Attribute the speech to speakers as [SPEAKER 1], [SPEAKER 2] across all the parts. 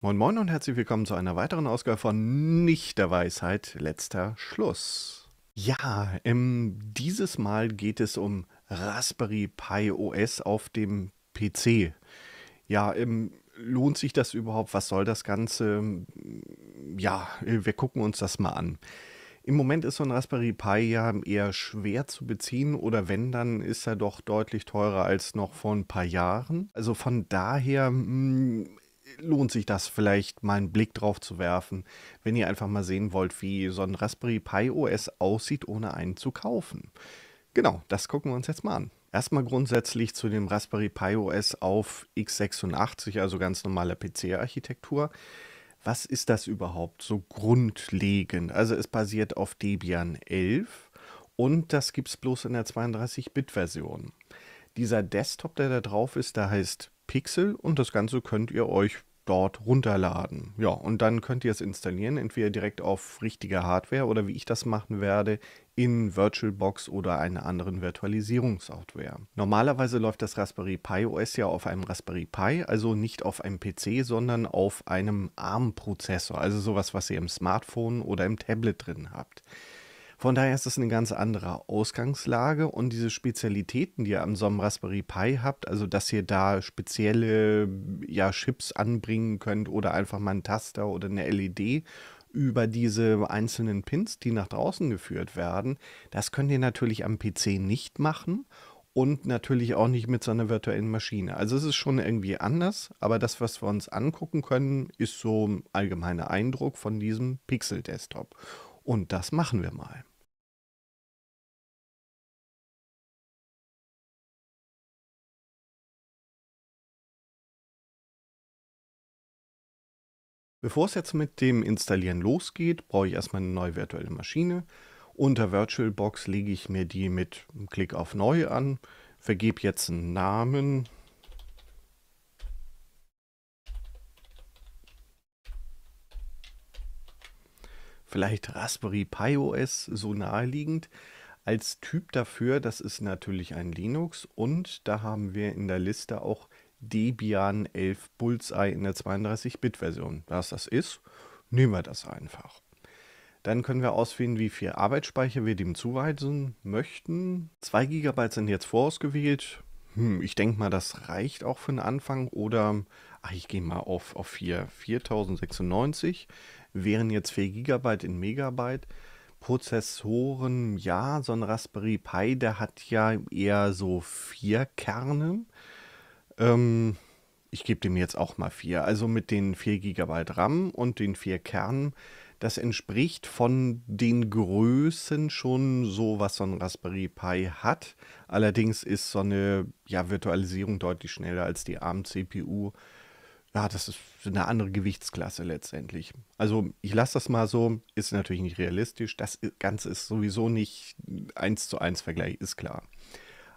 [SPEAKER 1] Moin Moin und herzlich willkommen zu einer weiteren Ausgabe von Nicht der Weisheit, letzter Schluss. Ja, ähm, dieses Mal geht es um Raspberry Pi OS auf dem PC. Ja, ähm, lohnt sich das überhaupt? Was soll das Ganze? Ja, äh, wir gucken uns das mal an. Im Moment ist so ein Raspberry Pi ja eher schwer zu beziehen oder wenn, dann ist er doch deutlich teurer als noch vor ein paar Jahren. Also von daher mh, hm, lohnt sich das vielleicht, mal einen Blick drauf zu werfen, wenn ihr einfach mal sehen wollt, wie so ein Raspberry Pi OS aussieht, ohne einen zu kaufen. Genau, das gucken wir uns jetzt mal an. Erstmal grundsätzlich zu dem Raspberry Pi OS auf x86, also ganz normaler PC-Architektur. Was ist das überhaupt so grundlegend? Also es basiert auf Debian 11 und das gibt es bloß in der 32-Bit-Version. Dieser Desktop, der da drauf ist, da heißt Pixel und das Ganze könnt ihr euch dort runterladen. Ja, und dann könnt ihr es installieren, entweder direkt auf richtiger Hardware oder wie ich das machen werde, in VirtualBox oder einer anderen Virtualisierungssoftware. Normalerweise läuft das Raspberry Pi OS ja auf einem Raspberry Pi, also nicht auf einem PC, sondern auf einem ARM-Prozessor, also sowas, was ihr im Smartphone oder im Tablet drin habt. Von daher ist das eine ganz andere Ausgangslage und diese Spezialitäten, die ihr an so einem Raspberry Pi habt, also dass ihr da spezielle ja, Chips anbringen könnt oder einfach mal einen Taster oder eine LED über diese einzelnen Pins, die nach draußen geführt werden, das könnt ihr natürlich am PC nicht machen und natürlich auch nicht mit so einer virtuellen Maschine. Also es ist schon irgendwie anders, aber das, was wir uns angucken können, ist so ein allgemeiner Eindruck von diesem Pixel-Desktop. Und das machen wir mal. Bevor es jetzt mit dem Installieren losgeht, brauche ich erstmal eine neue virtuelle Maschine. Unter VirtualBox lege ich mir die mit einem Klick auf Neu an, vergebe jetzt einen Namen. Vielleicht Raspberry Pi OS, so naheliegend. Als Typ dafür, das ist natürlich ein Linux und da haben wir in der Liste auch Debian 11 Bullseye in der 32-Bit-Version. Was das ist, nehmen wir das einfach. Dann können wir auswählen, wie viel Arbeitsspeicher wir dem zuweisen möchten. 2 GB sind jetzt vorausgewählt. Hm, ich denke mal, das reicht auch für den Anfang. Oder ach, ich gehe mal auf, auf 4, 4096. Wären jetzt 4 GB in Megabyte. Prozessoren, ja, so ein Raspberry Pi, der hat ja eher so vier Kerne. Ähm, ich gebe dem jetzt auch mal vier. Also mit den 4 GB RAM und den vier Kernen, das entspricht von den Größen schon so, was so ein Raspberry Pi hat. Allerdings ist so eine ja, Virtualisierung deutlich schneller als die ARM-CPU. Ja, das ist eine andere Gewichtsklasse letztendlich. Also ich lasse das mal so, ist natürlich nicht realistisch. Das Ganze ist sowieso nicht eins zu eins Vergleich, ist klar.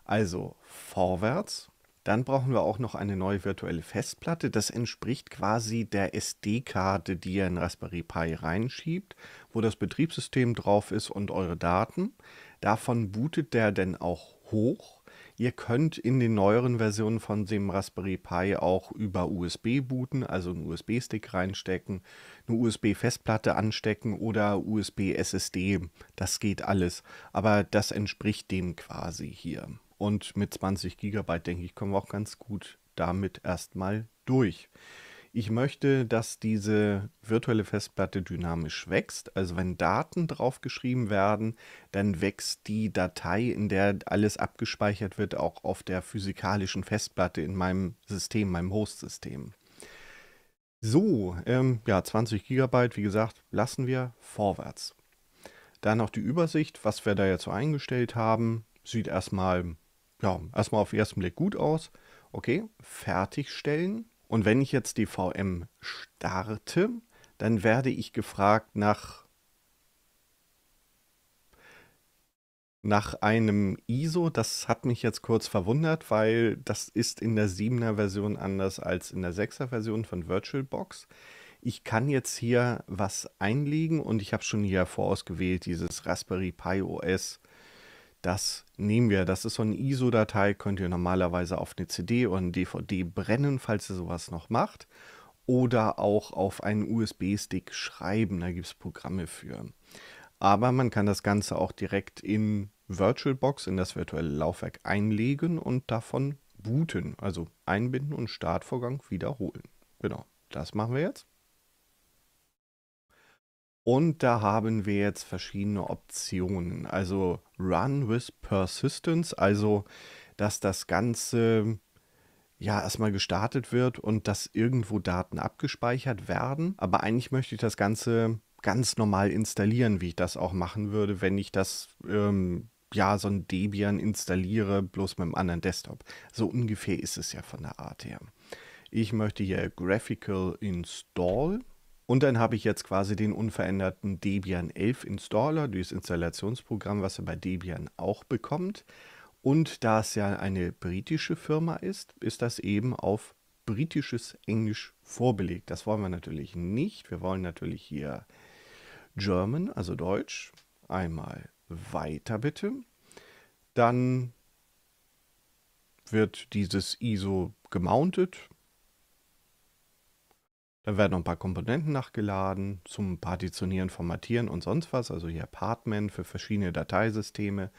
[SPEAKER 1] Also vorwärts dann brauchen wir auch noch eine neue virtuelle Festplatte. Das entspricht quasi der SD-Karte, die ihr in Raspberry Pi reinschiebt, wo das Betriebssystem drauf ist und eure Daten. Davon bootet der denn auch hoch. Ihr könnt in den neueren Versionen von dem Raspberry Pi auch über USB booten, also einen USB-Stick reinstecken, eine USB-Festplatte anstecken oder USB-SSD. Das geht alles, aber das entspricht dem quasi hier. Und mit 20 Gigabyte, denke ich, kommen wir auch ganz gut damit erstmal durch. Ich möchte, dass diese virtuelle Festplatte dynamisch wächst. Also wenn Daten draufgeschrieben werden, dann wächst die Datei, in der alles abgespeichert wird, auch auf der physikalischen Festplatte in meinem System, meinem Host-System. So, ähm, ja, 20 GB, wie gesagt, lassen wir vorwärts. Dann noch die Übersicht, was wir da jetzt so eingestellt haben. Sieht erstmal ja, erstmal auf den ersten Blick gut aus. Okay, fertigstellen. Und wenn ich jetzt die VM starte, dann werde ich gefragt nach, nach einem ISO. Das hat mich jetzt kurz verwundert, weil das ist in der 7er Version anders als in der 6er Version von VirtualBox. Ich kann jetzt hier was einlegen und ich habe schon hier vorausgewählt, dieses Raspberry Pi OS das nehmen wir. Das ist so eine ISO-Datei, könnt ihr normalerweise auf eine CD oder eine DVD brennen, falls ihr sowas noch macht. Oder auch auf einen USB-Stick schreiben, da gibt es Programme für. Aber man kann das Ganze auch direkt in VirtualBox, in das virtuelle Laufwerk einlegen und davon booten, also einbinden und Startvorgang wiederholen. Genau, das machen wir jetzt. Und da haben wir jetzt verschiedene Optionen. Also Run with Persistence, also dass das Ganze ja erstmal gestartet wird und dass irgendwo Daten abgespeichert werden. Aber eigentlich möchte ich das Ganze ganz normal installieren, wie ich das auch machen würde, wenn ich das ähm, ja so ein Debian installiere, bloß mit einem anderen Desktop. So ungefähr ist es ja von der Art her. Ich möchte hier Graphical Install und dann habe ich jetzt quasi den unveränderten Debian 11 Installer, dieses Installationsprogramm, was er bei Debian auch bekommt. Und da es ja eine britische Firma ist, ist das eben auf britisches Englisch vorbelegt. Das wollen wir natürlich nicht. Wir wollen natürlich hier German, also Deutsch. Einmal weiter bitte. Dann wird dieses ISO gemountet. Dann werden noch ein paar Komponenten nachgeladen zum Partitionieren, Formatieren und sonst was. Also hier Apartment für verschiedene Dateisysteme.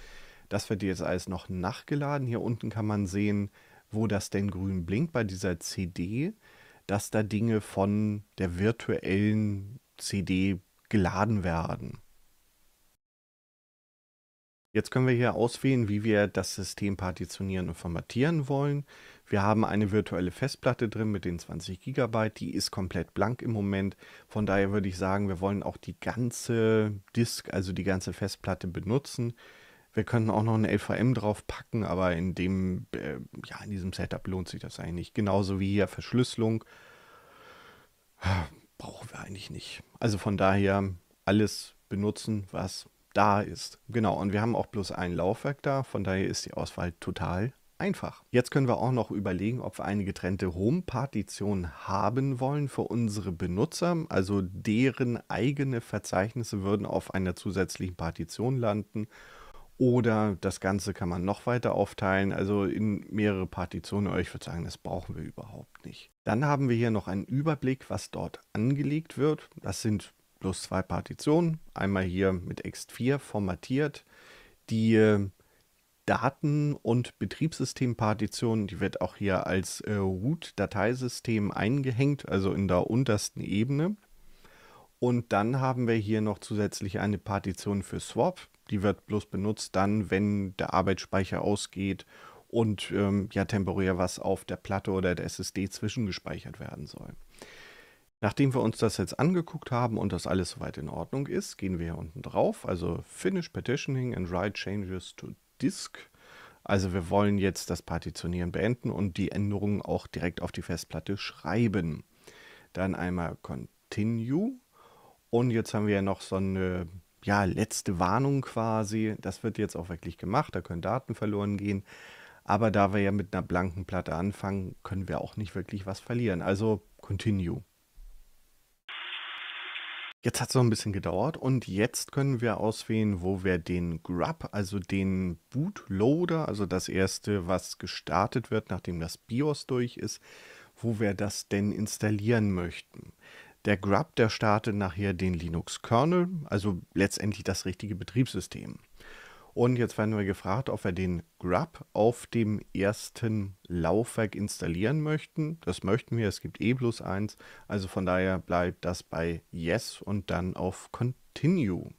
[SPEAKER 1] Das wird jetzt alles noch nachgeladen. Hier unten kann man sehen, wo das denn grün blinkt bei dieser CD, dass da Dinge von der virtuellen CD geladen werden. Jetzt können wir hier auswählen, wie wir das System partitionieren und formatieren wollen. Wir haben eine virtuelle Festplatte drin mit den 20 GB, die ist komplett blank im Moment. Von daher würde ich sagen, wir wollen auch die ganze Disk, also die ganze Festplatte benutzen. Wir könnten auch noch ein LVM draufpacken, aber in dem, äh, ja, in diesem Setup lohnt sich das eigentlich nicht. Genauso wie hier Verschlüsselung. Ah, brauchen wir eigentlich nicht. Also von daher alles benutzen, was da ist. Genau, und wir haben auch bloß ein Laufwerk da, von daher ist die Auswahl total einfach. Jetzt können wir auch noch überlegen, ob wir eine getrennte Home-Partition haben wollen für unsere Benutzer. Also deren eigene Verzeichnisse würden auf einer zusätzlichen Partition landen. Oder das Ganze kann man noch weiter aufteilen, also in mehrere Partitionen. Ich würde sagen, das brauchen wir überhaupt nicht. Dann haben wir hier noch einen Überblick, was dort angelegt wird. Das sind plus zwei Partitionen. Einmal hier mit ext4 formatiert. Die äh, Daten- und Betriebssystempartition, die wird auch hier als äh, Root-Dateisystem eingehängt, also in der untersten Ebene. Und dann haben wir hier noch zusätzlich eine Partition für Swap. Die wird bloß benutzt dann, wenn der Arbeitsspeicher ausgeht und ähm, ja temporär was auf der Platte oder der SSD zwischengespeichert werden soll. Nachdem wir uns das jetzt angeguckt haben und das alles soweit in Ordnung ist, gehen wir hier unten drauf, also Finish Partitioning and Write Changes to Disk. Also wir wollen jetzt das Partitionieren beenden und die Änderungen auch direkt auf die Festplatte schreiben. Dann einmal Continue und jetzt haben wir ja noch so eine ja, letzte Warnung quasi. Das wird jetzt auch wirklich gemacht, da können Daten verloren gehen. Aber da wir ja mit einer blanken Platte anfangen, können wir auch nicht wirklich was verlieren. Also Continue. Jetzt hat es noch ein bisschen gedauert und jetzt können wir auswählen, wo wir den Grub, also den Bootloader, also das erste, was gestartet wird, nachdem das BIOS durch ist, wo wir das denn installieren möchten. Der Grub, der startet nachher den Linux-Kernel, also letztendlich das richtige Betriebssystem. Und jetzt werden wir gefragt, ob wir den Grub auf dem ersten Laufwerk installieren möchten. Das möchten wir, es gibt E plus 1. Also von daher bleibt das bei Yes und dann auf Continue.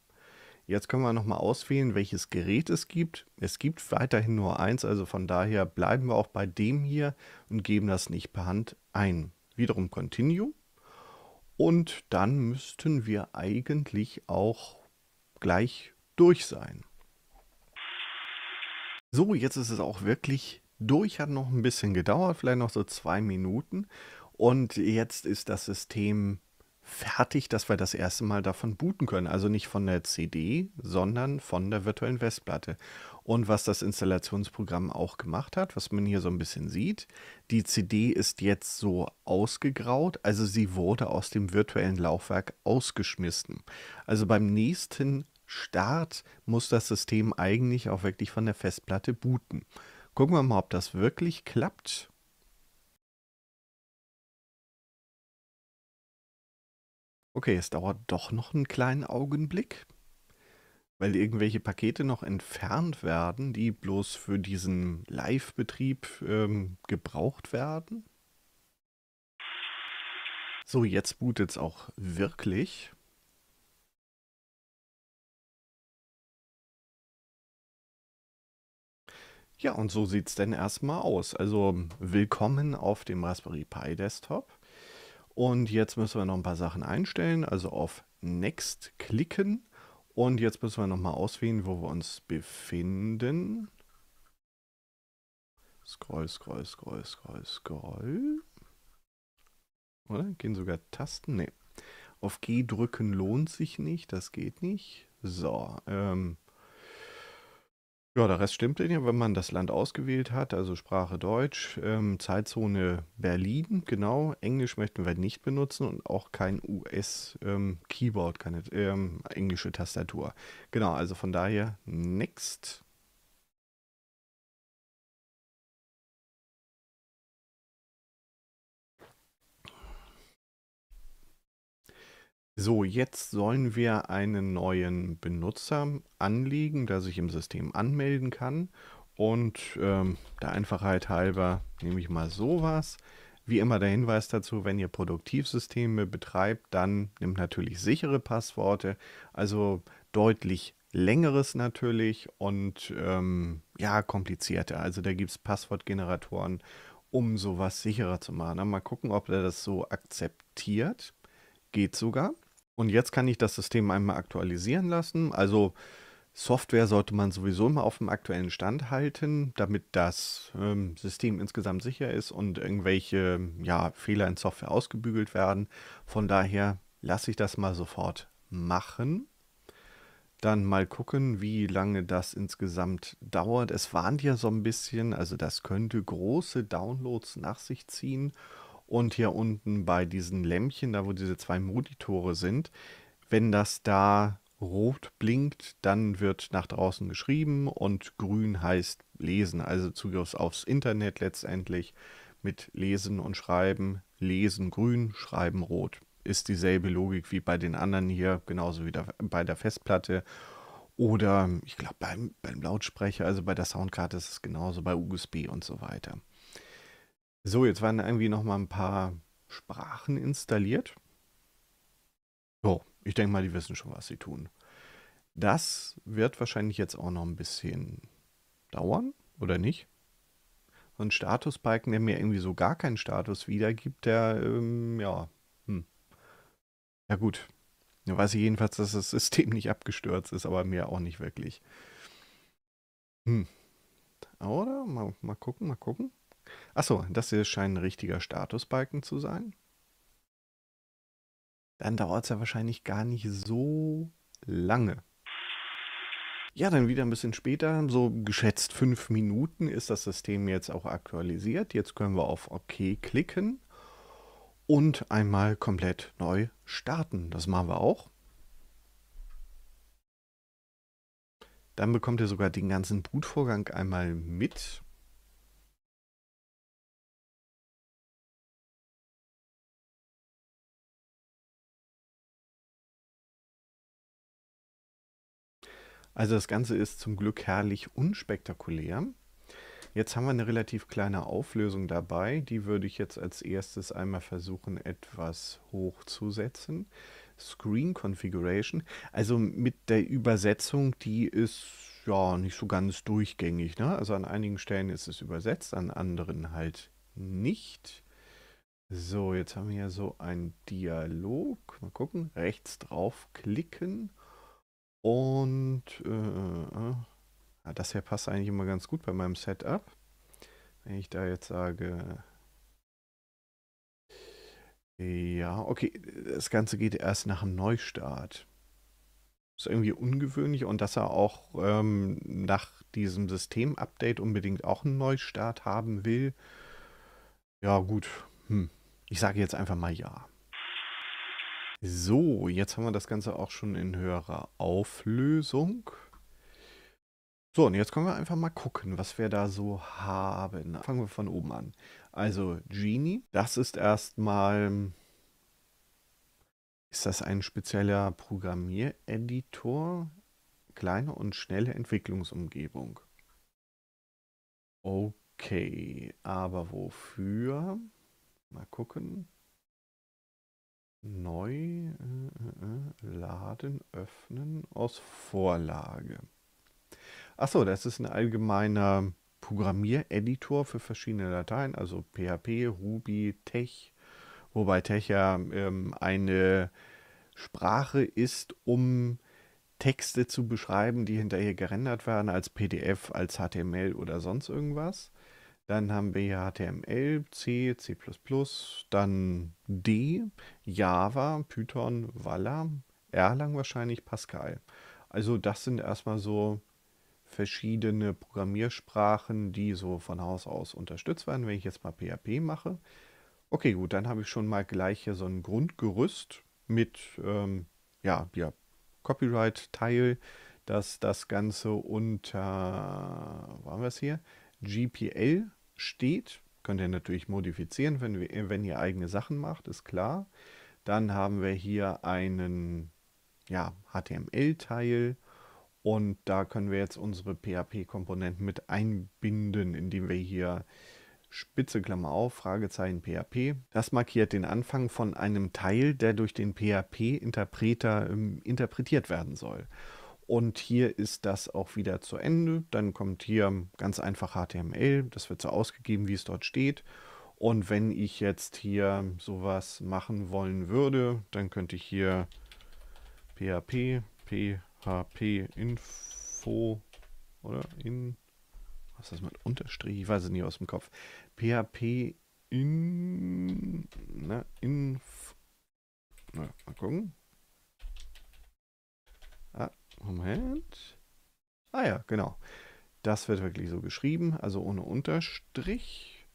[SPEAKER 1] Jetzt können wir nochmal auswählen, welches Gerät es gibt. Es gibt weiterhin nur eins, also von daher bleiben wir auch bei dem hier und geben das nicht per Hand ein. Wiederum Continue. Und dann müssten wir eigentlich auch gleich durch sein. So, jetzt ist es auch wirklich durch, hat noch ein bisschen gedauert, vielleicht noch so zwei Minuten. Und jetzt ist das System fertig, dass wir das erste Mal davon booten können. Also nicht von der CD, sondern von der virtuellen Festplatte. Und was das Installationsprogramm auch gemacht hat, was man hier so ein bisschen sieht, die CD ist jetzt so ausgegraut, also sie wurde aus dem virtuellen Laufwerk ausgeschmissen. Also beim nächsten Start muss das System eigentlich auch wirklich von der Festplatte booten. Gucken wir mal, ob das wirklich klappt. Okay, es dauert doch noch einen kleinen Augenblick, weil irgendwelche Pakete noch entfernt werden, die bloß für diesen Live-Betrieb ähm, gebraucht werden. So, jetzt bootet es
[SPEAKER 2] auch wirklich.
[SPEAKER 1] Ja, und so sieht es denn erstmal aus. Also willkommen auf dem Raspberry Pi Desktop. Und jetzt müssen wir noch ein paar Sachen einstellen, also auf Next klicken. Und jetzt müssen wir nochmal auswählen, wo wir uns befinden. Scroll, scroll, scroll, scroll, scroll. Oder? Gehen sogar Tasten? Nee. Auf G drücken lohnt sich nicht, das geht nicht. So, ähm, ja, der Rest stimmt ja, wenn man das Land ausgewählt hat, also Sprache Deutsch, ähm, Zeitzone Berlin, genau. Englisch möchten wir nicht benutzen und auch kein US-Keyboard, ähm, keine ähm, englische Tastatur. Genau, also von daher Next. So, jetzt sollen wir einen neuen Benutzer anlegen, der sich im System anmelden kann. Und ähm, der Einfachheit halber nehme ich mal sowas. Wie immer der Hinweis dazu, wenn ihr Produktivsysteme betreibt, dann nimmt natürlich sichere Passworte, also deutlich längeres natürlich und ähm, ja, komplizierter. Also da gibt es Passwortgeneratoren, um sowas sicherer zu machen. mal gucken, ob er das so akzeptiert. Geht sogar. Und jetzt kann ich das System einmal aktualisieren lassen. Also Software sollte man sowieso immer auf dem aktuellen Stand halten, damit das ähm, System insgesamt sicher ist und irgendwelche ja, Fehler in Software ausgebügelt werden. Von daher lasse ich das mal sofort machen. Dann mal gucken, wie lange das insgesamt dauert. Es warnt ja so ein bisschen, also das könnte große Downloads nach sich ziehen und hier unten bei diesen Lämpchen, da wo diese zwei Monitore sind, wenn das da rot blinkt, dann wird nach draußen geschrieben und grün heißt lesen, also Zugriff aufs Internet letztendlich mit lesen und schreiben. Lesen grün, schreiben rot. Ist dieselbe Logik wie bei den anderen hier, genauso wie da, bei der Festplatte. Oder ich glaube beim, beim Lautsprecher, also bei der Soundkarte ist es genauso, bei USB und so weiter. So, jetzt waren irgendwie noch mal ein paar Sprachen installiert. So, ich denke mal, die wissen schon, was sie tun. Das wird wahrscheinlich jetzt auch noch ein bisschen dauern, oder nicht? So ein Status-Balken, der mir irgendwie so gar keinen Status wiedergibt, der, ähm, ja, hm. Ja gut, da weiß ich jedenfalls, dass das System nicht abgestürzt ist, aber mir auch nicht wirklich. Hm. Oder? Mal, mal gucken, mal gucken. Achso, das hier scheint ein richtiger Statusbalken zu sein. Dann dauert es ja wahrscheinlich gar nicht so lange. Ja, dann wieder ein bisschen später, so geschätzt fünf Minuten, ist das System jetzt auch aktualisiert. Jetzt können wir auf OK klicken und einmal komplett neu starten. Das machen wir auch. Dann bekommt ihr sogar den ganzen Bootvorgang einmal mit. Also das Ganze ist zum Glück herrlich unspektakulär. Jetzt haben wir eine relativ kleine Auflösung dabei. Die würde ich jetzt als erstes einmal versuchen etwas hochzusetzen. Screen Configuration, also mit der Übersetzung, die ist ja nicht so ganz durchgängig. Ne? Also an einigen Stellen ist es übersetzt, an anderen halt nicht. So, jetzt haben wir hier so einen Dialog. Mal gucken, rechts draufklicken und äh, äh, äh. das hier passt eigentlich immer ganz gut bei meinem Setup. Wenn ich da jetzt sage, ja, okay, das Ganze geht erst nach dem Neustart. Ist irgendwie ungewöhnlich und dass er auch ähm, nach diesem System-Update unbedingt auch einen Neustart haben will. Ja, gut. Hm. Ich sage jetzt einfach mal ja. So, jetzt haben wir das Ganze auch schon in höherer Auflösung. So, und jetzt können wir einfach mal gucken, was wir da so haben. Fangen wir von oben an. Also Genie, das ist erstmal... Ist das ein spezieller Programmiereditor? Kleine und schnelle Entwicklungsumgebung. Okay, aber wofür? Mal gucken. Neu äh, äh, äh, laden, öffnen aus Vorlage. Achso, das ist ein allgemeiner Programmiereditor für verschiedene Dateien, also PHP, Ruby, Tech, wobei Tech ja ähm, eine Sprache ist, um Texte zu beschreiben, die hinterher gerendert werden als PDF, als HTML oder sonst irgendwas. Dann haben wir hier HTML, C, C++, dann D, Java, Python, Walla, Erlang wahrscheinlich, Pascal. Also das sind erstmal so verschiedene Programmiersprachen, die so von Haus aus unterstützt werden, wenn ich jetzt mal PHP mache. Okay, gut, dann habe ich schon mal gleich hier so ein Grundgerüst mit ähm, ja, ja, Copyright-Teil, dass das Ganze unter, äh, waren wir es hier, GPL steht. Könnt ihr natürlich modifizieren, wenn, wir, äh, wenn ihr eigene Sachen macht, ist klar. Dann haben wir hier einen ja, HTML-Teil und da können wir jetzt unsere PHP-Komponenten mit einbinden, indem wir hier Spitze Klammer auf, Fragezeichen PHP. Das markiert den Anfang von einem Teil, der durch den PHP-Interpreter ähm, interpretiert werden soll. Und hier ist das auch wieder zu Ende. Dann kommt hier ganz einfach HTML. Das wird so ausgegeben, wie es dort steht. Und wenn ich jetzt hier sowas machen wollen würde, dann könnte ich hier PHP, PHP Info oder in, was ist das mit Unterstrich? Ich weiß es nicht aus dem Kopf. PHP in, na, ne, inf, na, mal gucken. Moment. Ah ja, genau. Das wird wirklich so geschrieben, also ohne Unterstrich.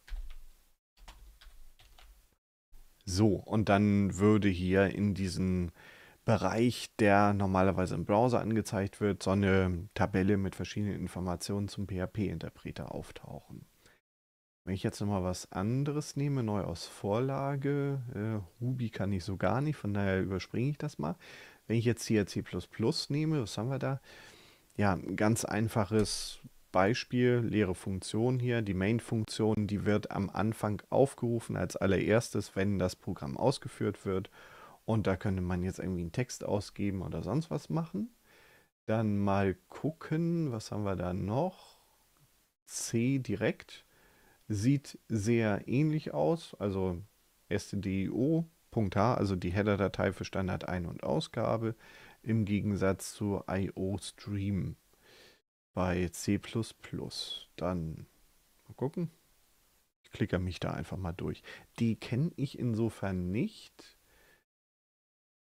[SPEAKER 1] So, und dann würde hier in diesen Bereich, der normalerweise im Browser angezeigt wird, so eine Tabelle mit verschiedenen Informationen zum PHP-Interpreter auftauchen. Wenn ich jetzt nochmal was anderes nehme, neu aus Vorlage, äh, Ruby kann ich so gar nicht, von daher überspringe ich das mal, wenn ich jetzt hier C++ nehme, was haben wir da? Ja, ein ganz einfaches Beispiel, leere Funktion hier. Die Main-Funktion, die wird am Anfang aufgerufen als allererstes, wenn das Programm ausgeführt wird. Und da könnte man jetzt irgendwie einen Text ausgeben oder sonst was machen. Dann mal gucken, was haben wir da noch? C direkt. Sieht sehr ähnlich aus, also stdio .h, also die Header-Datei für Standard-Ein- und Ausgabe, im Gegensatz zu IO-Stream bei C++. Dann mal gucken. Ich klicke mich da einfach mal durch. Die kenne ich insofern nicht.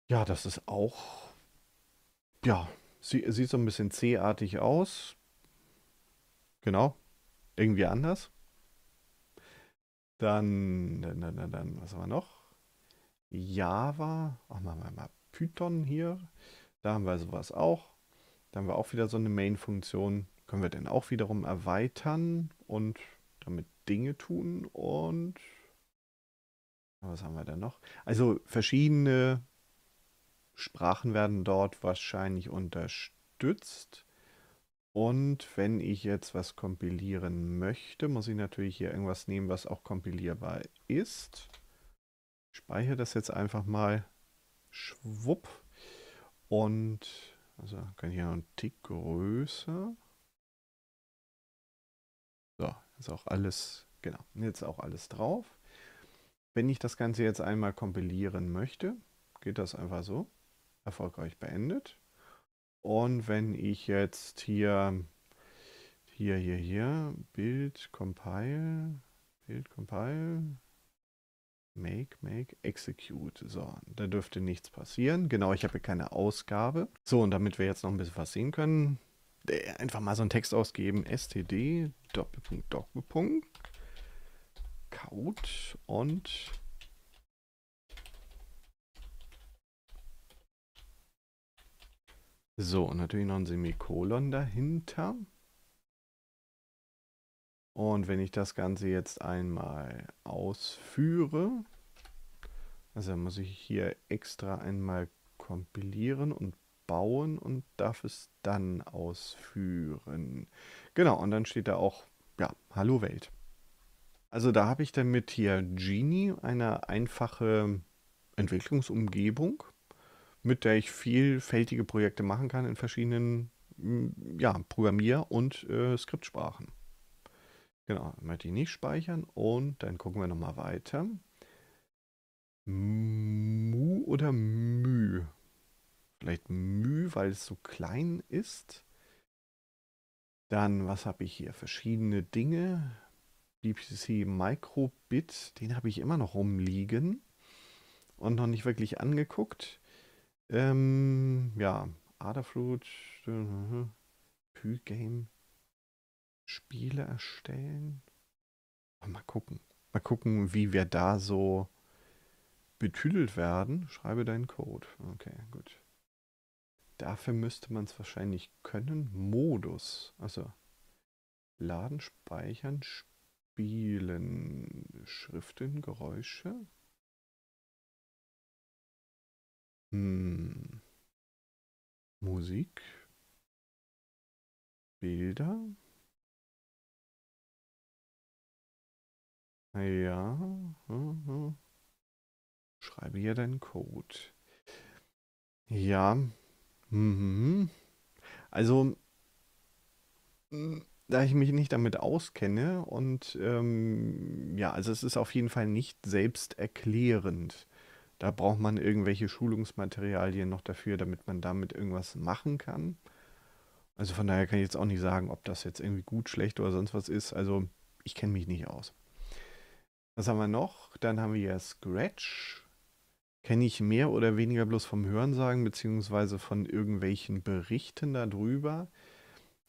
[SPEAKER 1] Ja, das ist auch... Ja, sie, sieht so ein bisschen C-artig aus. Genau. Irgendwie anders. Dann, dann, dann, dann, was haben wir noch? Java, auch mal, mal, mal Python hier. Da haben wir sowas auch. Da haben wir auch wieder so eine Main-Funktion. Können wir dann auch wiederum erweitern und damit Dinge tun. Und was haben wir da noch? Also verschiedene Sprachen werden dort wahrscheinlich unterstützt. Und wenn ich jetzt was kompilieren möchte, muss ich natürlich hier irgendwas nehmen, was auch kompilierbar ist speichere das jetzt einfach mal. Schwupp. Und also kann ich ja noch einen Tick größer. So, ist auch alles, genau, jetzt auch alles drauf. Wenn ich das Ganze jetzt einmal kompilieren möchte, geht das einfach so. Erfolgreich beendet. Und wenn ich jetzt hier, hier, hier, hier, Bild, Compile, Bild, Compile, Make, make, execute. So, da dürfte nichts passieren. Genau, ich habe hier keine Ausgabe. So, und damit wir jetzt noch ein bisschen was sehen können, äh, einfach mal so einen Text ausgeben. std, Doppelpunkt, Doppelpunkt, Code und So, und natürlich noch ein Semikolon dahinter. Und wenn ich das Ganze jetzt einmal ausführe, also muss ich hier extra einmal kompilieren und bauen und darf es dann ausführen. Genau, und dann steht da auch, ja, Hallo Welt. Also da habe ich dann mit hier Genie eine einfache Entwicklungsumgebung, mit der ich vielfältige Projekte machen kann in verschiedenen ja, Programmier- und äh, Skriptsprachen. Genau, möchte ich nicht speichern. Und dann gucken wir nochmal weiter. Mu oder Mü? Vielleicht Mü, weil es so klein ist. Dann, was habe ich hier? Verschiedene Dinge. BPC Microbit, den habe ich immer noch rumliegen und noch nicht wirklich angeguckt. Ähm, ja, Adafruit, äh, Pygame, Spiele erstellen. Mal gucken. Mal gucken, wie wir da so betüdelt werden. Schreibe deinen Code. Okay, gut. Dafür müsste man es wahrscheinlich können. Modus. Also laden, speichern, spielen.
[SPEAKER 2] Schriften, Geräusche. Hm. Musik. Bilder.
[SPEAKER 1] Ja. Mhm. Schreibe hier deinen Code. Ja. Mhm. Also, da ich mich nicht damit auskenne und ähm, ja, also es ist auf jeden Fall nicht selbsterklärend. Da braucht man irgendwelche Schulungsmaterialien noch dafür, damit man damit irgendwas machen kann. Also von daher kann ich jetzt auch nicht sagen, ob das jetzt irgendwie gut, schlecht oder sonst was ist. Also ich kenne mich nicht aus. Was haben wir noch? Dann haben wir ja Scratch. Kenne ich mehr oder weniger bloß vom Hörensagen, beziehungsweise von irgendwelchen Berichten darüber.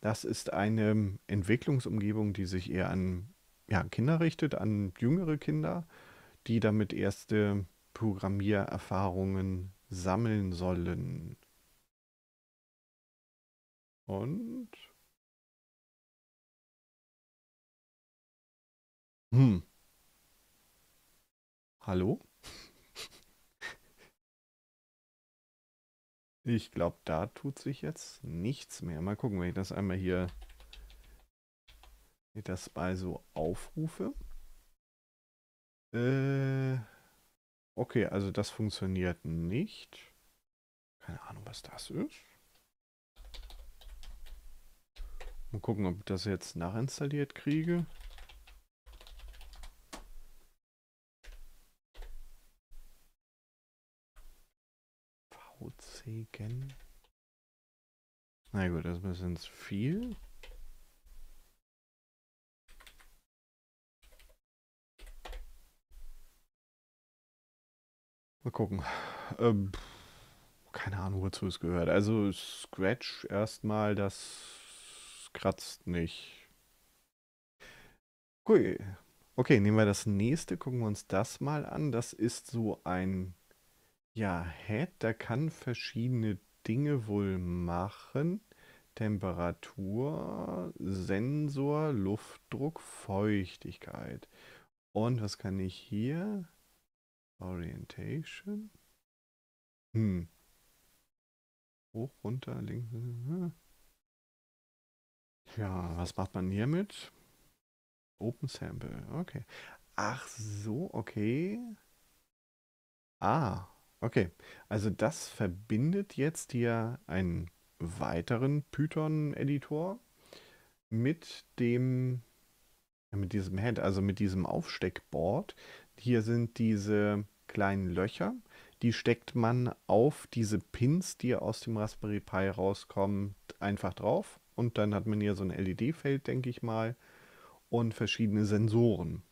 [SPEAKER 1] Das ist eine Entwicklungsumgebung, die sich eher an ja, Kinder richtet, an jüngere Kinder, die damit erste Programmiererfahrungen sammeln sollen. Und. Hm. Hallo? Ich glaube, da tut sich jetzt nichts mehr. Mal gucken, wenn ich das einmal hier das bei so aufrufe. Äh, okay, also das funktioniert nicht. Keine Ahnung, was das ist. Mal gucken, ob ich das jetzt nachinstalliert kriege.
[SPEAKER 2] Segen. Na gut, das ist ein bisschen viel.
[SPEAKER 1] Mal gucken. Ähm, keine Ahnung, wozu es gehört. Also Scratch erstmal, das kratzt nicht. Cool. Okay, nehmen wir das nächste, gucken wir uns das mal an. Das ist so ein ja, Head, der kann verschiedene Dinge wohl machen. Temperatur, Sensor, Luftdruck, Feuchtigkeit. Und was kann ich hier? Orientation? Hm. Hoch, runter, links. Ja, was macht man hiermit? Open Sample, okay. Ach so, okay. Ah, Okay, also das verbindet jetzt hier einen weiteren Python-Editor mit dem mit diesem Head, also mit diesem Aufsteckboard. Hier sind diese kleinen Löcher, die steckt man auf diese Pins, die aus dem Raspberry Pi rauskommen, einfach drauf. Und dann hat man hier so ein LED-Feld, denke ich mal, und verschiedene Sensoren.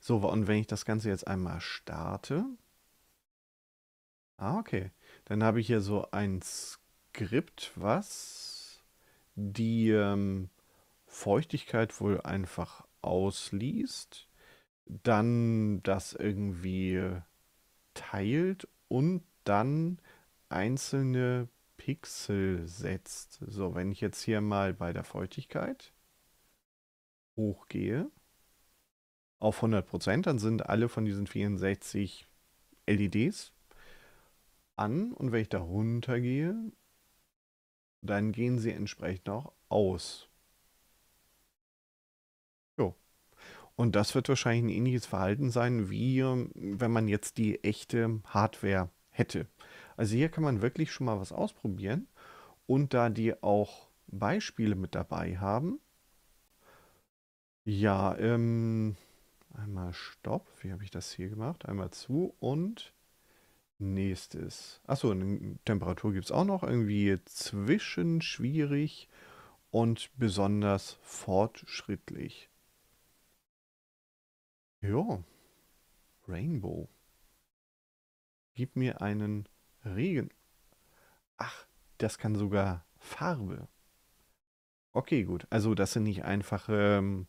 [SPEAKER 1] So, und wenn ich das Ganze jetzt einmal starte. Ah, okay. Dann habe ich hier so ein Skript, was die ähm, Feuchtigkeit wohl einfach ausliest, dann das irgendwie teilt und dann einzelne Pixel setzt. So, wenn ich jetzt hier mal bei der Feuchtigkeit hochgehe, auf 100 Prozent, dann sind alle von diesen 64 LEDs an und wenn ich da runter gehe, dann gehen sie entsprechend auch aus. Jo. Und das wird wahrscheinlich ein ähnliches Verhalten sein, wie ähm, wenn man jetzt die echte Hardware hätte. Also hier kann man wirklich schon mal was ausprobieren und da die auch Beispiele mit dabei haben. Ja, ähm, Einmal Stopp. Wie habe ich das hier gemacht? Einmal zu und nächstes. Achso, eine Temperatur gibt es auch noch. Irgendwie zwischen schwierig und besonders fortschrittlich. Ja. Rainbow. Gib mir einen Regen. Ach, das kann sogar Farbe. Okay, gut. Also das sind nicht einfache ähm,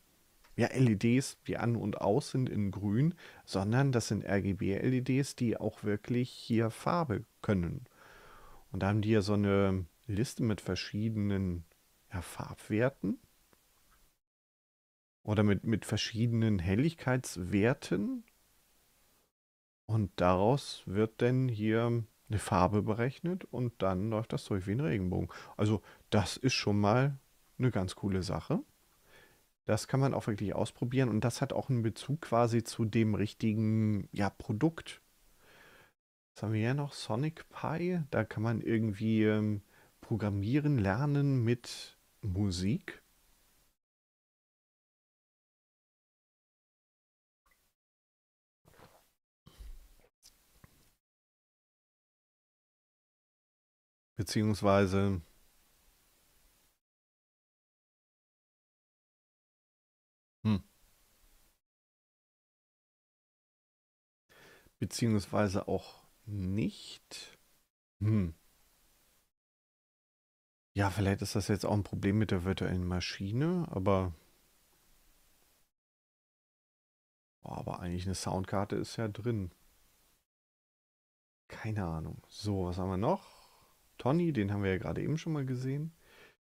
[SPEAKER 1] ja, LEDs, die an und aus sind in grün, sondern das sind RGB-LEDs, die auch wirklich hier Farbe können. Und da haben die ja so eine Liste mit verschiedenen ja, Farbwerten oder mit, mit verschiedenen Helligkeitswerten. Und daraus wird denn hier eine Farbe berechnet und dann läuft das durch wie ein Regenbogen. Also das ist schon mal eine ganz coole Sache. Das kann man auch wirklich ausprobieren und das hat auch einen Bezug quasi zu dem richtigen ja, Produkt. Was haben wir hier noch? Sonic Pi. Da kann man irgendwie ähm, programmieren lernen mit Musik.
[SPEAKER 2] Beziehungsweise beziehungsweise
[SPEAKER 1] auch nicht. Hm. Ja, vielleicht ist das jetzt auch ein Problem mit der virtuellen Maschine, aber. Oh, aber eigentlich eine Soundkarte ist ja drin. Keine Ahnung. So, was haben wir noch? Tony, den haben wir ja gerade eben schon mal gesehen.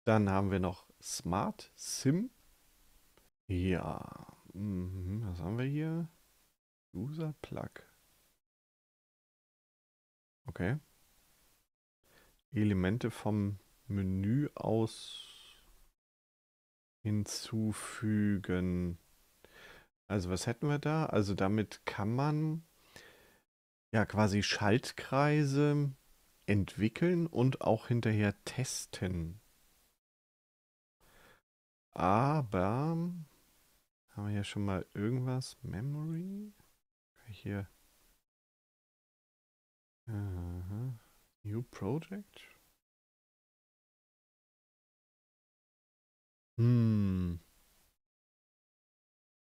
[SPEAKER 1] Dann haben wir noch Smart Sim. Ja, mhm, was haben wir hier? User Plug. Okay. Elemente vom Menü aus hinzufügen. Also was hätten wir da? Also damit kann man ja quasi Schaltkreise entwickeln und auch hinterher testen. Aber haben wir hier schon mal irgendwas? Memory? Hier
[SPEAKER 2] Aha. New Project? Hm.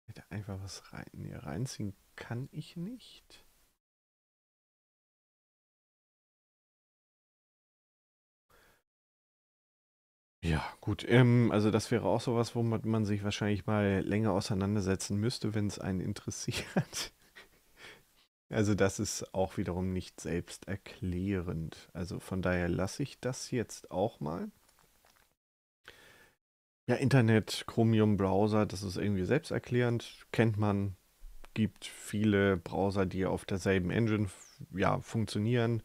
[SPEAKER 2] Hätte einfach was rein. Nee, reinziehen kann ich nicht. Ja,
[SPEAKER 1] gut. Ähm, also das wäre auch sowas, womit man sich wahrscheinlich mal länger auseinandersetzen müsste, wenn es einen interessiert. Also das ist auch wiederum nicht selbsterklärend. Also von daher lasse ich das jetzt auch mal. Ja, Internet, Chromium Browser, das ist irgendwie selbsterklärend, kennt man. Gibt viele Browser, die auf derselben Engine ja, funktionieren,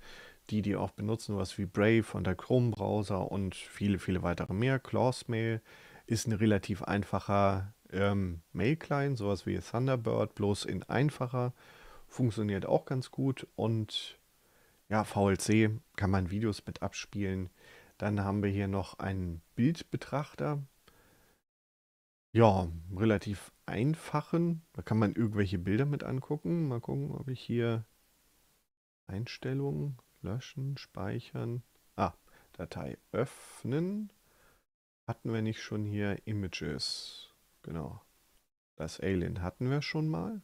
[SPEAKER 1] die die auch benutzen, was wie Brave und der Chrome Browser und viele, viele weitere mehr. Clawsmail ist ein relativ einfacher ähm, Mail-Client, sowas wie Thunderbird, bloß in einfacher funktioniert auch ganz gut. Und ja, VLC kann man Videos mit abspielen. Dann haben wir hier noch einen Bildbetrachter. Ja, relativ einfachen. Da kann man irgendwelche Bilder mit angucken. Mal gucken, ob ich hier Einstellungen, Löschen, Speichern. Ah, Datei öffnen. Hatten wir nicht schon hier Images? Genau. Das Alien hatten wir schon mal.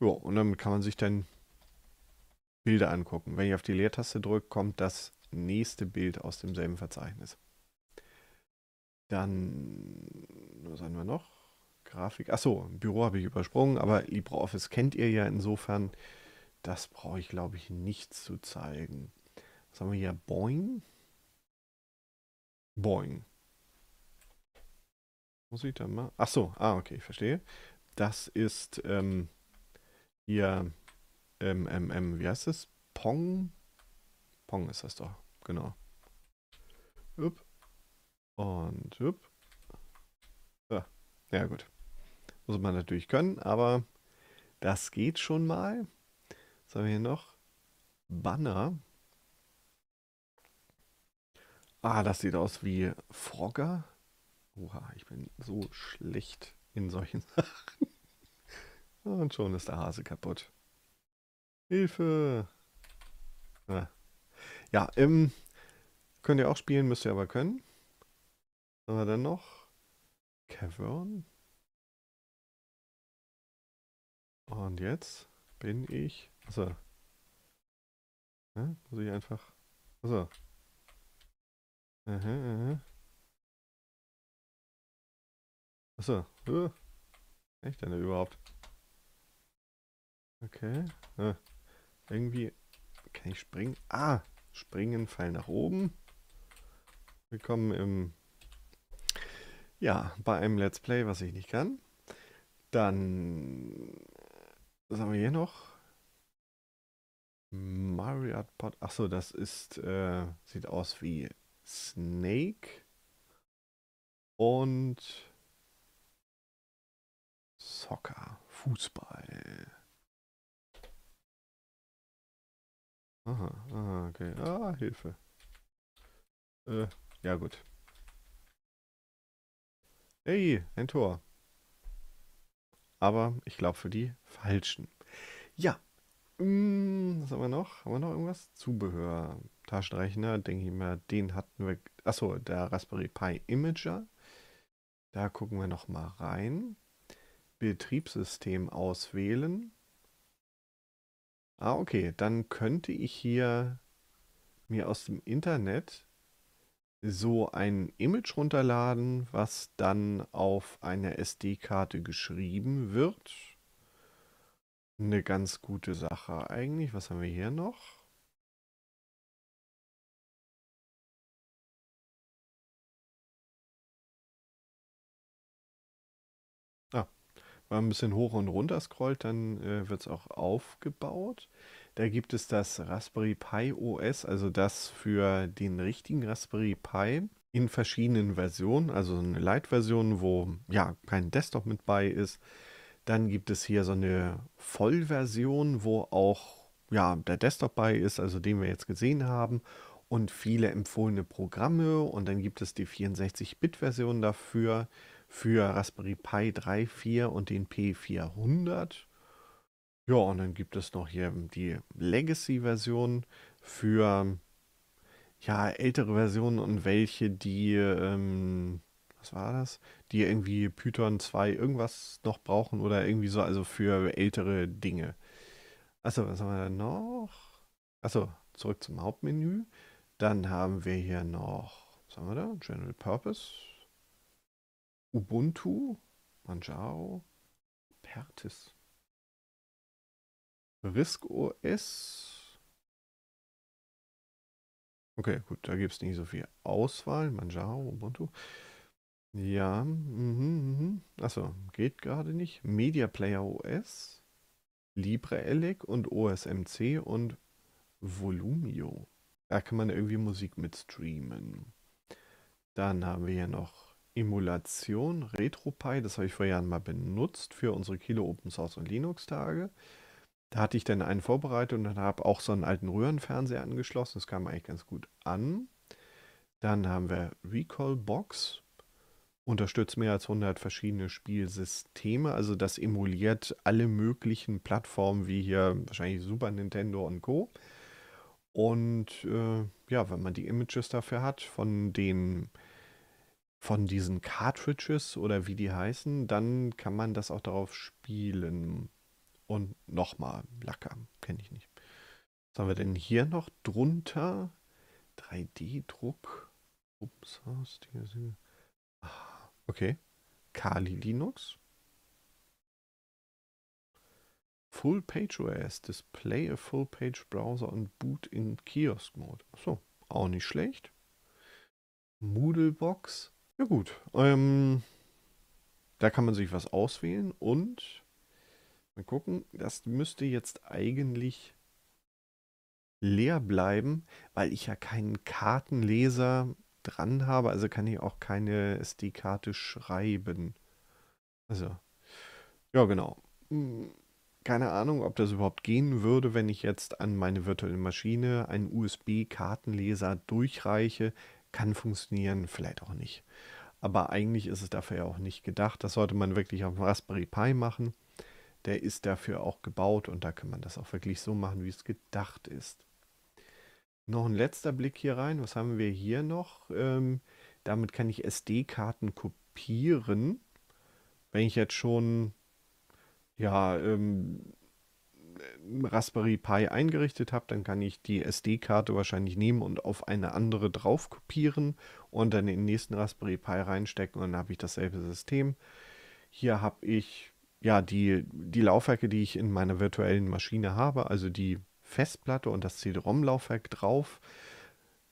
[SPEAKER 1] Ja, und dann kann man sich dann Bilder angucken. Wenn ich auf die Leertaste drücke, kommt das nächste Bild aus demselben Verzeichnis. Dann, was haben wir noch? Grafik. Achso, Büro habe ich übersprungen, aber LibreOffice kennt ihr ja insofern. Das brauche ich, glaube ich, nicht zu zeigen. Was haben wir hier? Boing? Boing. Muss ich da mal? Achso, ah, okay, ich verstehe. Das ist ähm, hier, ähm, ähm, ähm, wie heißt es? Pong? Pong ist das doch, genau. Upp. Und upp. Ja. ja, gut. Muss man natürlich können, aber das geht schon mal. Was haben wir hier noch? Banner. Ah, das sieht aus wie Frogger. Oha, ich bin so schlecht in solchen Sachen. Und schon ist der Hase kaputt. Hilfe! Ja, ja ähm, könnt ihr auch spielen, müsst ihr aber können. Was haben wir denn noch? Cavern.
[SPEAKER 2] Und jetzt bin ich... Achso. Ja, muss ich einfach... Achso. Aha, aha. Achso.
[SPEAKER 1] Echt denn überhaupt? Okay. Ah, irgendwie kann ich springen. Ah, springen, Pfeil nach oben. Wir kommen im... Ja, bei einem Let's Play, was ich nicht kann. Dann... Was haben wir hier noch? Marriott Pot. Achso, das ist... Äh, sieht aus wie Snake. Und...
[SPEAKER 2] Soccer, Fußball. Aha, aha, okay. Ah, Hilfe. Äh, ja
[SPEAKER 1] gut. Ey, ein Tor. Aber ich glaube für die falschen. Ja. Hm, was haben wir noch? Haben wir noch irgendwas? Zubehör. Taschenrechner, denke ich mal, den hatten wir. Achso, der Raspberry Pi Imager. Da gucken wir noch mal rein. Betriebssystem auswählen. Ah, okay. Dann könnte ich hier mir aus dem Internet so ein Image runterladen, was dann auf einer SD-Karte geschrieben wird. Eine ganz gute Sache eigentlich. Was haben wir
[SPEAKER 2] hier noch?
[SPEAKER 1] man ein bisschen hoch und runter scrollt, dann äh, wird es auch aufgebaut. Da gibt es das Raspberry Pi OS, also das für den richtigen Raspberry Pi in verschiedenen Versionen, also eine Light-Version, wo ja kein Desktop mit bei ist. Dann gibt es hier so eine Vollversion, wo auch ja, der Desktop bei ist, also den wir jetzt gesehen haben und viele empfohlene Programme und dann gibt es die 64-Bit-Version dafür für Raspberry Pi 3, 4 und den P400. Ja, und dann gibt es noch hier die Legacy-Version für ja, ältere Versionen und welche, die, ähm, was war das? Die irgendwie Python 2 irgendwas noch brauchen oder irgendwie so, also für ältere Dinge. Achso, was haben wir da noch? Achso, zurück zum Hauptmenü. Dann haben wir hier noch, was haben wir da? General Purpose. Ubuntu, Manjaro, Pertis. Risk OS. Okay, gut, da gibt es nicht so viel Auswahl. Manjaro, Ubuntu. Ja, mhm, mhm. Achso, geht gerade nicht. Media Player OS, LibreElec und OSMC und Volumio. Da kann man irgendwie Musik mit streamen. Dann haben wir hier noch Emulation, RetroPie, das habe ich vor Jahren mal benutzt für unsere Kilo Open Source und Linux Tage. Da hatte ich dann einen vorbereitet und dann habe auch so einen alten Röhrenfernseher angeschlossen. Das kam eigentlich ganz gut an. Dann haben wir Recall Box. Unterstützt mehr als 100 verschiedene Spielsysteme. Also das emuliert alle möglichen Plattformen wie hier wahrscheinlich Super Nintendo und Co. Und äh, ja, wenn man die Images dafür hat von den von diesen Cartridges oder wie die heißen, dann kann man das auch darauf spielen. Und nochmal, Lacker, kenne ich nicht. Was haben wir denn hier noch drunter? 3D-Druck. Ups, Dinge sind. Ah, okay. Kali Linux. Full Page OS. Display a Full Page Browser und Boot in Kiosk Mode. So, auch nicht schlecht. Moodle Box. Ja gut, ähm, da kann man sich was auswählen und mal gucken, das müsste jetzt eigentlich leer bleiben, weil ich ja keinen Kartenleser dran habe, also kann ich auch keine SD-Karte schreiben. Also, ja genau. Hm, keine Ahnung, ob das überhaupt gehen würde, wenn ich jetzt an meine virtuelle Maschine einen USB-Kartenleser durchreiche kann funktionieren, vielleicht auch nicht. Aber eigentlich ist es dafür ja auch nicht gedacht. Das sollte man wirklich auf dem Raspberry Pi machen. Der ist dafür auch gebaut und da kann man das auch wirklich so machen, wie es gedacht ist. Noch ein letzter Blick hier rein. Was haben wir hier noch? Ähm, damit kann ich SD-Karten kopieren. Wenn ich jetzt schon ja, ähm, äh, Raspberry Pi eingerichtet habe, dann kann ich die SD-Karte wahrscheinlich nehmen und auf eine andere drauf kopieren und dann in den nächsten Raspberry Pi reinstecken und dann habe ich dasselbe System. Hier habe ich ja die, die Laufwerke, die ich in meiner virtuellen Maschine habe, also die Festplatte und das CD-ROM-Laufwerk drauf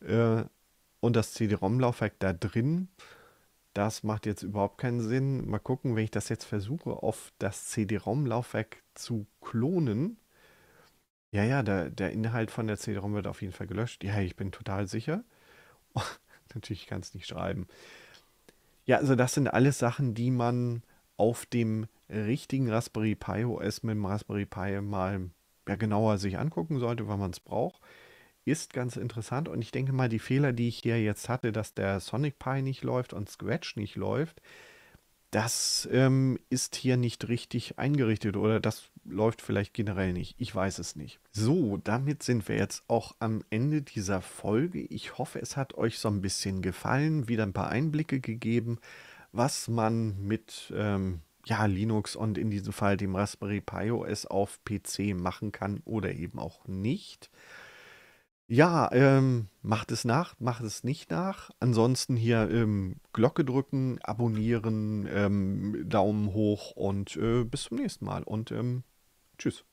[SPEAKER 1] äh, und das CD-ROM-Laufwerk da drin das macht jetzt überhaupt keinen Sinn. Mal gucken, wenn ich das jetzt versuche, auf das CD-ROM-Laufwerk zu klonen. Ja, ja, der, der Inhalt von der CD-ROM wird auf jeden Fall gelöscht. Ja, ich bin total sicher. natürlich kann es nicht schreiben. Ja, also das sind alles Sachen, die man auf dem richtigen Raspberry Pi OS mit dem Raspberry Pi mal ja, genauer sich angucken sollte, weil man es braucht ist ganz interessant und ich denke mal, die Fehler, die ich hier jetzt hatte, dass der Sonic Pi nicht läuft und Scratch nicht läuft, das ähm, ist hier nicht richtig eingerichtet oder das läuft vielleicht generell nicht. Ich weiß es nicht. So, damit sind wir jetzt auch am Ende dieser Folge. Ich hoffe, es hat euch so ein bisschen gefallen, wieder ein paar Einblicke gegeben, was man mit ähm, ja, Linux und in diesem Fall dem Raspberry Pi OS auf PC machen kann oder eben auch nicht. Ja, ähm, macht es nach, macht es nicht nach. Ansonsten hier ähm, Glocke drücken, abonnieren, ähm, Daumen hoch und äh, bis zum nächsten Mal und ähm, tschüss.